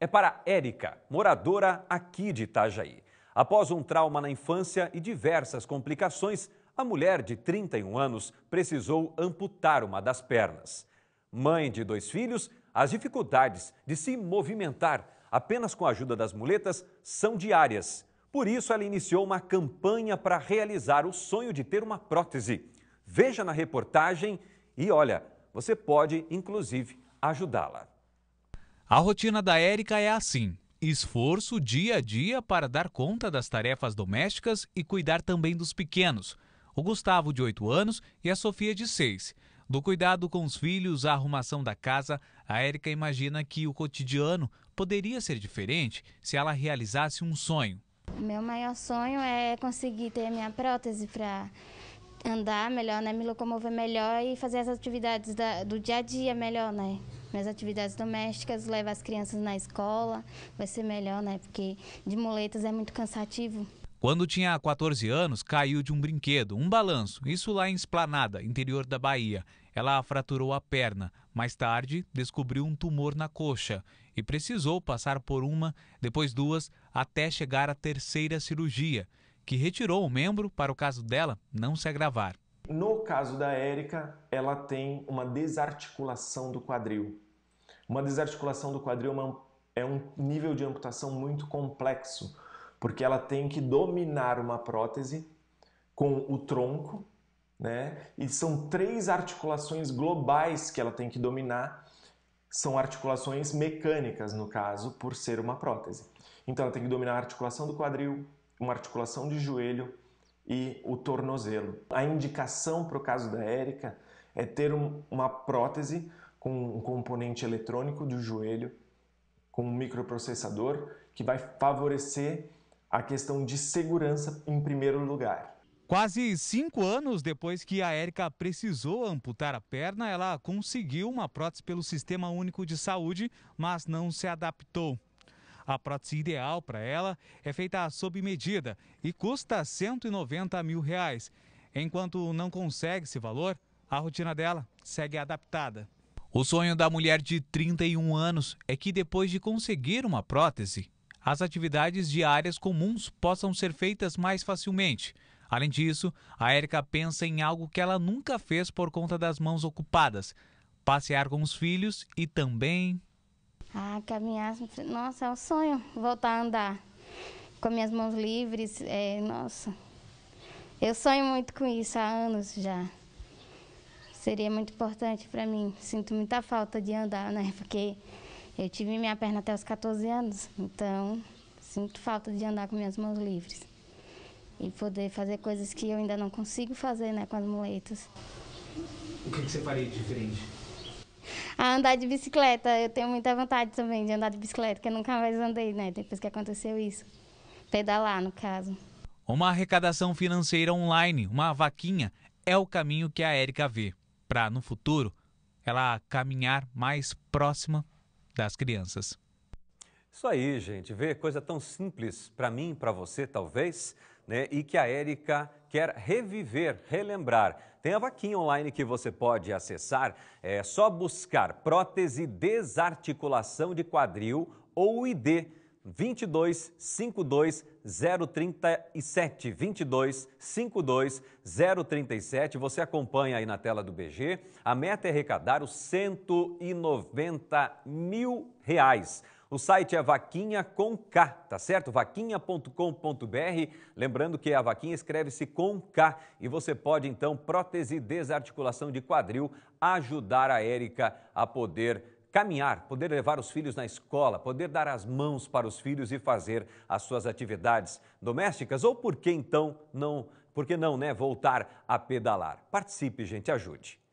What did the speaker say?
é para Érica, moradora aqui de Itajaí. Após um trauma na infância e diversas complicações, a mulher de 31 anos precisou amputar uma das pernas. Mãe de dois filhos, as dificuldades de se movimentar apenas com a ajuda das muletas são diárias. Por isso, ela iniciou uma campanha para realizar o sonho de ter uma prótese. Veja na reportagem e olha, você pode inclusive ajudá-la. A rotina da Érica é assim: esforço dia a dia para dar conta das tarefas domésticas e cuidar também dos pequenos. O Gustavo, de 8 anos, e a Sofia, de 6. Do cuidado com os filhos, à arrumação da casa, a Érica imagina que o cotidiano poderia ser diferente se ela realizasse um sonho. Meu maior sonho é conseguir ter minha prótese para andar melhor, né? Me locomover melhor e fazer as atividades da, do dia a dia melhor, né? Minhas atividades domésticas, levar as crianças na escola, vai ser melhor, né? Porque de muletas é muito cansativo. Quando tinha 14 anos, caiu de um brinquedo, um balanço, isso lá em Esplanada, interior da Bahia. Ela fraturou a perna. Mais tarde, descobriu um tumor na coxa e precisou passar por uma, depois duas, até chegar à terceira cirurgia que retirou o membro para o caso dela não se agravar. No caso da Érica, ela tem uma desarticulação do quadril. Uma desarticulação do quadril é, é um nível de amputação muito complexo, porque ela tem que dominar uma prótese com o tronco, né? E são três articulações globais que ela tem que dominar. São articulações mecânicas, no caso, por ser uma prótese. Então ela tem que dominar a articulação do quadril, uma articulação de joelho e o tornozelo. A indicação para o caso da Érica é ter um, uma prótese com um componente eletrônico do joelho, com um microprocessador, que vai favorecer a questão de segurança em primeiro lugar. Quase cinco anos depois que a Érica precisou amputar a perna, ela conseguiu uma prótese pelo Sistema Único de Saúde, mas não se adaptou. A prótese ideal para ela é feita sob medida e custa 190 mil reais. Enquanto não consegue esse valor, a rotina dela segue adaptada. O sonho da mulher de 31 anos é que depois de conseguir uma prótese, as atividades diárias comuns possam ser feitas mais facilmente. Além disso, a Érica pensa em algo que ela nunca fez por conta das mãos ocupadas: passear com os filhos e também ah, caminhar, nossa, é um sonho voltar a andar com minhas mãos livres, é, nossa. Eu sonho muito com isso há anos já. Seria muito importante para mim. Sinto muita falta de andar, né? Porque eu tive minha perna até os 14 anos, então sinto falta de andar com minhas mãos livres e poder fazer coisas que eu ainda não consigo fazer, né, com as muletas. O que, que você faria de diferente? a andar de bicicleta. Eu tenho muita vontade também de andar de bicicleta, que eu nunca mais andei, né? Depois que aconteceu isso. Pedalar, no caso. Uma arrecadação financeira online, uma vaquinha, é o caminho que a Érica vê para, no futuro, ela caminhar mais próxima das crianças. Isso aí, gente. Ver coisa tão simples para mim, para você, talvez né, e que a Érica quer reviver, relembrar. Tem a vaquinha online que você pode acessar, é só buscar prótese desarticulação de quadril ou ID 2252037, 2252037, Você acompanha aí na tela do BG. A meta é arrecadar os 190 mil reais. O site é Vaquinha com K, tá certo? Vaquinha.com.br. Lembrando que a Vaquinha escreve-se com K e você pode então prótese e desarticulação de quadril ajudar a Érica a poder caminhar, poder levar os filhos na escola, poder dar as mãos para os filhos e fazer as suas atividades domésticas, ou por que então não, por que não, né, voltar a pedalar? Participe, gente, ajude.